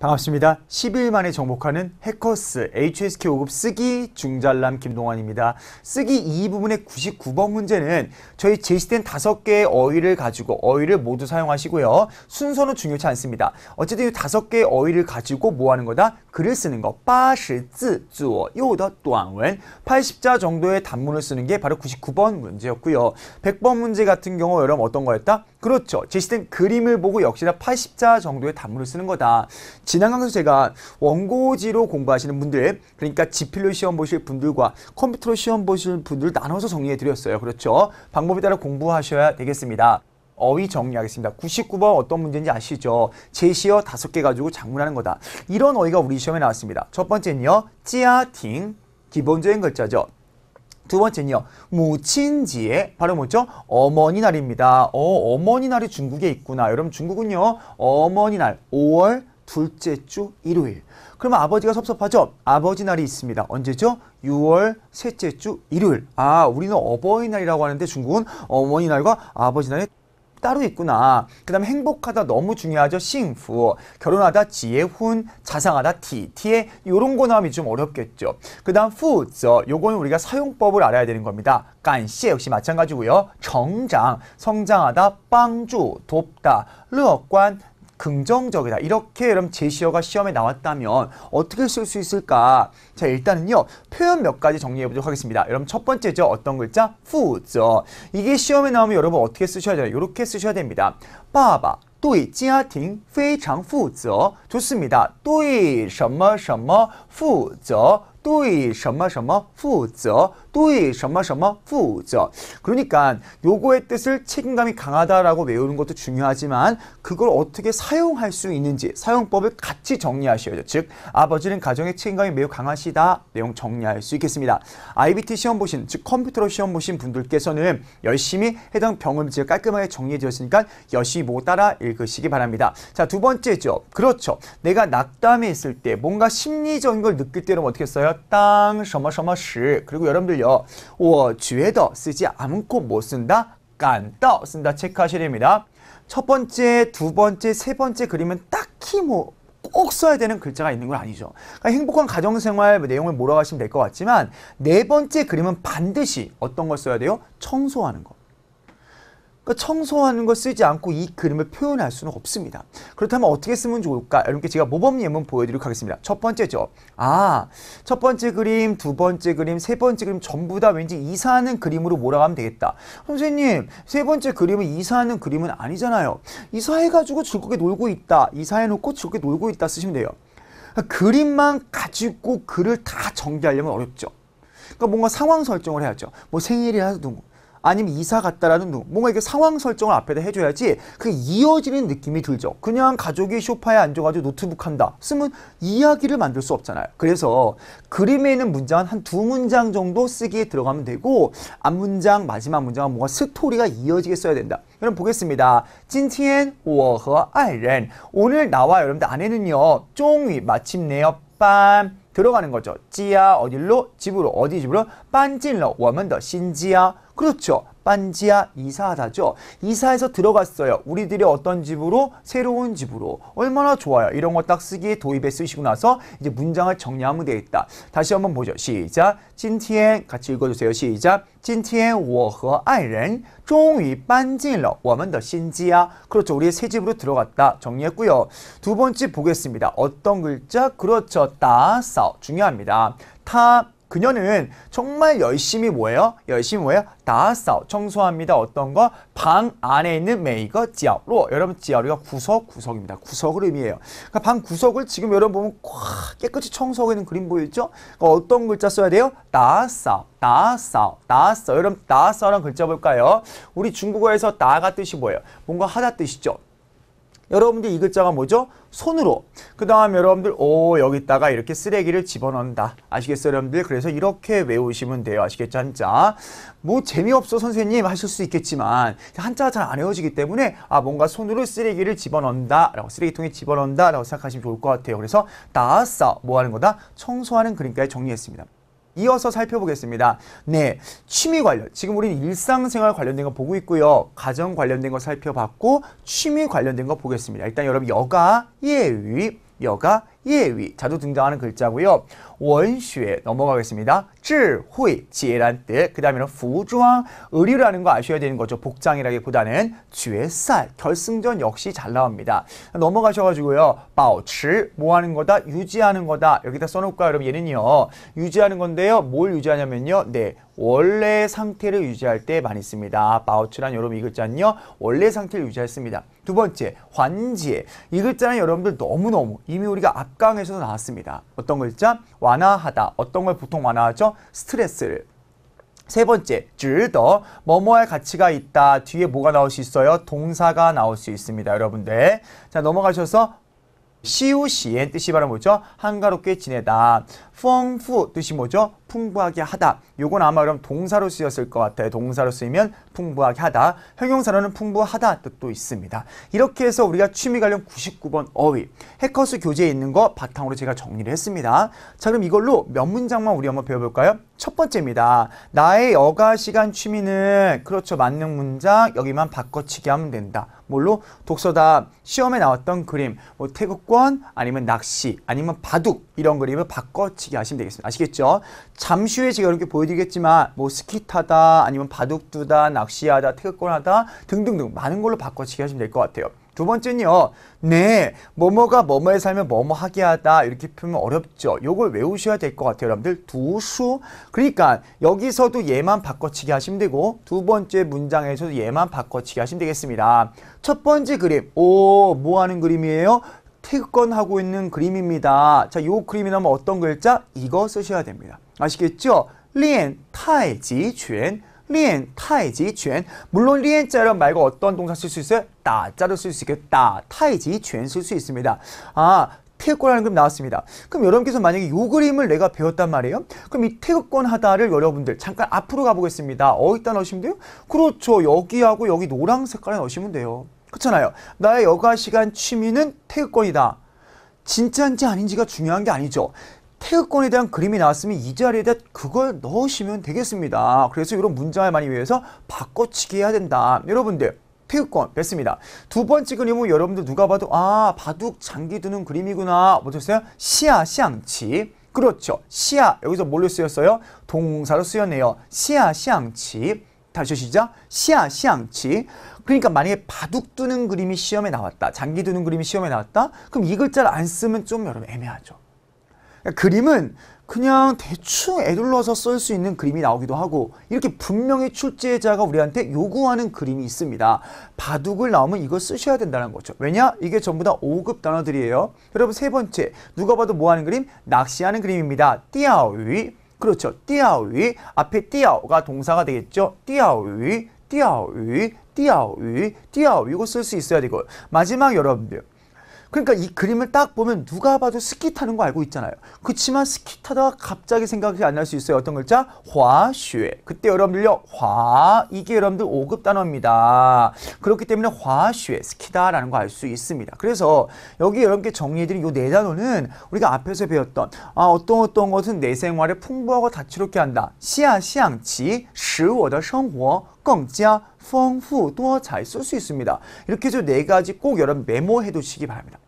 반갑습니다. 10일 만에 정복하는 해커스 HSK 5급 쓰기 중잘남 김동환입니다. 쓰기 2 부분의 99번 문제는 저희 제시된 5개의 어휘를 가지고 어휘를 모두 사용하시고요. 순서는 중요치 않습니다. 어쨌든 이 5개의 어휘를 가지고 뭐 하는 거다? 글을 쓰는 거, 80字 주어, 요더 또한은 80자 정도의 단문을 쓰는 게 바로 99번 문제였고요. 100번 문제 같은 경우 여러분 어떤 거였다? 그렇죠. 제시된 그림을 보고 역시나 80자 정도의 단문을 쓰는 거다. 지난 강에서 제가 원고지로 공부하시는 분들, 그러니까 지필로 시험 보실 분들과 컴퓨터로 시험 보실 분들 나눠서 정리해 드렸어요. 그렇죠. 방법에 따라 공부하셔야 되겠습니다. 어휘 정리하겠습니다. 99번 어떤 문제인지 아시죠? 제시어 다섯 개 가지고 작문하는 거다. 이런 어휘가 우리 시험에 나왔습니다. 첫 번째는요. 찌아팅 기본적인 글자죠. 두 번째는요. 무친지에 바로 뭐죠? 어머니 날입니다. 어, 어머니 날이 중국에 있구나. 여러분 중국은요. 어머니 날 5월 둘째 주 일요일. 그러면 아버지가 섭섭하죠? 아버지 날이 있습니다. 언제죠? 6월 셋째 주 일요일. 아, 우리는 어버이날이라고 하는데 중국은 어머니 날과 아버지 날이 따로 있구나. 그 다음에 행복하다 너무 중요하죠. 싱후. 결혼하다 지혜훈, 자상하다 티. 티에 요런 거 나오면 좀 어렵겠죠. 그 다음 후 저 요거는 우리가 사용법을 알아야 되는 겁니다. 깐씨 역시 마찬가지고요. 정장, 성장하다, 빵주, 돕다, 르어관, 긍정적이다. 이렇게 여러분 제시어가 시험에 나왔다면 어떻게 쓸 수 있을까? 자, 일단은요. 표현 몇 가지 정리해 보도록 하겠습니다. 여러분 첫 번째죠. 어떤 글자? 푸죠. 이게 시험에 나오면 여러분 어떻게 쓰셔야 돼요? 이렇게 쓰셔야 됩니다. 빠바. 또이 对家庭非常负责。좋습니다. 또이 什么什么负责对什么什么负责,对什么什么负责. 그러니까 요거의 뜻을 책임감이 강하다라고 외우는 것도 중요하지만 그걸 어떻게 사용할 수 있는지 사용법을 같이 정리하셔야죠. 즉 아버지는 가정의 책임감이 매우 강하시다. 내용 정리할 수 있겠습니다. IBT 시험 보신 즉 컴퓨터로 시험 보신 분들께서는 열심히 해당 병음지 깔끔하게 정리해주었으니까 열심히 뭐 따라 읽으시기 바랍니다. 자 두 번째죠. 그렇죠. 내가 낙담에 있을 때 뭔가 심리적인 걸 느낄 때는 어떻게 써요? 버什么什么时 그리고 여러분들요 我觉得 쓰지 않고 못 쓴다 깐떠 쓴다 체크하셔야 됩니다 첫 번째, 두 번째, 세 번째 그림은 딱히 뭐 꼭 써야 되는 글자가 있는 건 아니죠. 그러니까 행복한 가정생활 뭐 내용을 몰아가시면 될 것 같지만 네 번째 그림은 반드시 어떤 걸 써야 돼요? 청소하는 거. 그러니까 청소하는 걸 쓰지 않고 이 그림을 표현할 수는 없습니다. 그렇다면 어떻게 쓰면 좋을까? 여러분께 제가 모범 예문 보여드리도록 하겠습니다. 첫 번째죠. 아, 첫 번째 그림, 두 번째 그림, 세 번째 그림 전부 다 왠지 이사하는 그림으로 몰아가면 되겠다. 선생님, 세 번째 그림은 이사하는 그림은 아니잖아요. 이사해가지고 즐겁게 놀고 있다. 이사해놓고 즐겁게 놀고 있다 쓰시면 돼요. 그림만 가지고 글을 다 정리하려면 어렵죠. 그러니까 뭔가 상황 설정을 해야죠. 뭐 생일이라든가 뭐 아니면 이사 갔다라는 뭔가 이게 상황 설정을 앞에다 해줘야지 그 이어지는 느낌이 들죠. 그냥 가족이 쇼파에 앉아가지고 노트북 한다 쓰면 이야기를 만들 수 없잖아요. 그래서 그림에 있는 문장은 한 두 문장 정도 쓰기에 들어가면 되고 앞 문장 마지막 문장은 뭔가 스토리가 이어지게 써야 된다. 그럼 보겠습니다. 찐티엔 오어허 아이렌 오늘 나와 여러분들 아내는요 쫑이 마침내요 빰 들어가는 거죠. 지야 어딜로 집으로 어디 집으로 빤찐러 워먼더 신지야 그렇죠. 반지하 이사하다죠. 이사해서 들어갔어요. 우리들이 어떤 집으로? 새로운 집으로. 얼마나 좋아요. 이런 거 딱 쓰기에 도입에 쓰시고 나서 이제 문장을 정리하면 되겠다. 다시 한번 보죠. 시작. 진티엔 같이 읽어주세요. 시작. 今天我和爱人终于搬进了我们的新家. 그렇죠. 우리의 새 집으로 들어갔다. 정리했고요. 두 번째 보겠습니다. 어떤 글자? 그렇죠. 다, 싸 중요합니다. 타 그녀는 정말 열심히 뭐예요? 열심히 뭐예요? 다싸 청소합니다. 어떤 거? 방 안에 있는 메이거 지아로 여러분 지아로가 구석 구석입니다. 구석을 의미해요. 그러니까 방 구석을 지금 여러분 보면 꽉 깨끗이 청소하고 있는 그림 보이죠? 그러니까 어떤 글자 써야 돼요? 다싸 다싸 다싸 여러분 다싸란 글자 볼까요? 우리 중국어에서 다가 뜻이 뭐예요? 뭔가 하다 뜻이죠. 여러분들 이 글자가 뭐죠? 손으로. 그 다음 여러분들 오 여기다가 이렇게 쓰레기를 집어넣는다. 아시겠어요 여러분들? 그래서 이렇게 외우시면 돼요. 아시겠죠? 한자. 뭐 재미없어 선생님 하실 수 있겠지만 한자 잘 안 외워지기 때문에 아 뭔가 손으로 쓰레기를 집어넣는다. 라고 쓰레기통에 집어넣는다. 라고 생각하시면 좋을 것 같아요. 그래서 다싸 뭐 하는 거다? 청소하는 그러니까 정리했습니다. 이어서 살펴보겠습니다. 네, 취미 관련. 지금 우리는 일상생활 관련된 거 보고 있고요. 가정 관련된 거 살펴봤고 취미 관련된 거 보겠습니다. 일단 여러분 여가 예의, 여가 예위 자주 등장하는 글자고요. 원슈에 넘어가겠습니다. 智慧, 지혜란 뜻. 그 다음에는 부주왕, 의류라는 거 아셔야 되는 거죠. 복장이라기보다는 决살 결승전 역시 잘 나옵니다. 넘어가셔가지고요. 保持,뭐 하는 거다? 유지하는 거다. 여기다 써놓을까요? 여러분 얘는요. 유지하는 건데요. 뭘 유지하냐면요. 네, 원래 상태를 유지할 때 많이 씁니다. 아, 바우츠란 여러분 이 글자는요. 원래 상태를 유지했습니다. 두 번째, 환지에. 이 글자는 여러분들 너무너무 이미 우리가 앞강에서도 나왔습니다. 어떤 글자? 완화하다. 어떤 걸 보통 완화하죠? 스트레스를. 세 번째, 줄더 뭐뭐할 가치가 있다. 뒤에 뭐가 나올 수 있어요? 동사가 나올 수 있습니다, 여러분들. 자, 넘어가셔서 시우시엔 뜻이 바로 뭐죠? 한가롭게 지내다. 펑푸 뜻이 뭐죠? 풍부하게 하다. 요건 아마 그럼 동사로 쓰였을 것 같아요. 동사로 쓰이면 풍부하게 하다. 형용사로는 풍부하다 뜻도 있습니다. 이렇게 해서 우리가 취미 관련 99번 어휘 해커스 교재에 있는 거 바탕으로 제가 정리를 했습니다. 자 그럼 이걸로 몇 문장만 우리 한번 배워볼까요? 첫 번째입니다. 나의 여가 시간 취미는 그렇죠. 맞는 문장 여기만 바꿔치기 하면 된다. 뭘로? 독서다 시험에 나왔던 그림, 뭐 태극권, 아니면 낚시, 아니면 바둑 이런 그림을 바꿔치기 방식이 아시면 되겠습니다. 아시겠죠? 잠시 후에 제가 이렇게 보여드리겠지만 뭐 스키 타다 아니면 바둑 두다 낚시하다 태극권하다 등등등 많은 걸로 바꿔치기 하시면 될 것 같아요. 두 번째는요. 네, 뭐뭐가 뭐뭐에 살면 뭐뭐 하게 하다 이렇게 풀면 어렵죠. 요걸 외우셔야 될 것 같아요. 여러분들 두수 그러니까 여기서도 얘만 바꿔치기 하시면 되고 두 번째 문장에서도 얘만 바꿔치기 하시면 되겠습니다. 첫 번째 그림, 오, 뭐 하는 그림이에요? 퇴근하고 있는 그림입니다. 자, 요 그림이 나면 뭐 어떤 글자? 이거 쓰셔야 됩니다. 아시겠죠? 리엔 타이지 쥔 리엔 타이지 쥔 물론 리엔 자는 말고 어떤 동사 쓸 수 있어요? 따자를 쓸 수 있겠다. 타이지 쥔쓸 수 있습니다. 아, 태극권하는 그림 나왔습니다. 그럼 여러분께서 만약에 이 그림을 내가 배웠단 말이에요. 그럼 이 태극권 하다를 여러분들 잠깐 앞으로 가보겠습니다. 어디다 넣으시면 돼요? 그렇죠. 여기하고 여기 노란 색깔에 넣으시면 돼요. 그렇잖아요. 나의 여가 시간 취미는 태극권이다. 진짜인지 아닌지가 중요한 게 아니죠. 태극권에 대한 그림이 나왔으면 이 자리에다 그걸 넣으시면 되겠습니다. 그래서 이런 문장을 많이 위해서 바꿔치기 해야 된다. 여러분들 태극권 뵀습니다두 번째 그림은 여러분들 누가 봐도 아 바둑 장기 두는 그림이구나. 뭐였세요 시야 시앙치. 그렇죠. 시야 여기서 뭘로 쓰였어요? 동사로 쓰였네요. 시야 시앙치. 다시 시작. 시야, 시양치. 그러니까 만약에 바둑 두는 그림이 시험에 나왔다. 장기 두는 그림이 시험에 나왔다. 그럼 이 글자를 안 쓰면 좀 여러분 애매하죠. 그러니까 그림은 그냥 대충 애둘러서 쓸 수 있는 그림이 나오기도 하고 이렇게 분명히 출제자가 우리한테 요구하는 그림이 있습니다. 바둑을 나오면 이걸 쓰셔야 된다는 거죠. 왜냐? 이게 전부 다 5급 단어들이에요. 여러분 세 번째, 누가 봐도 뭐 하는 그림? 낚시하는 그림입니다. 띠아오이. 그렇죠. 띠아위 앞에 띠아가 동사가 되겠죠. 띠아위 띠아위 띠아위 띠아위 이거 쓸 수 있어야 되고 마지막 여러분들 그러니까 이 그림을 딱 보면 누가 봐도 스키 타는 거 알고 있잖아요. 그렇지만 스키 타다가 갑자기 생각이 안 날 수 있어요. 어떤 글자? 화쉐. 그때 여러분들요. 화 이게 여러분들 5급 단어입니다. 그렇기 때문에 화쉐 스키다라는 거 알 수 있습니다. 그래서 여기 여러분께 정리해드린 이 네 단어는 우리가 앞에서 배웠던 아, 어떤 어떤 것은 내 생활에 풍부하고 다채롭게 한다. 시아시앙치시워더 생활 更加 丰후多잘쓸수 있습니다. 이렇게 해서 네 가지 꼭 여러분 메모해 두시기 바랍니다.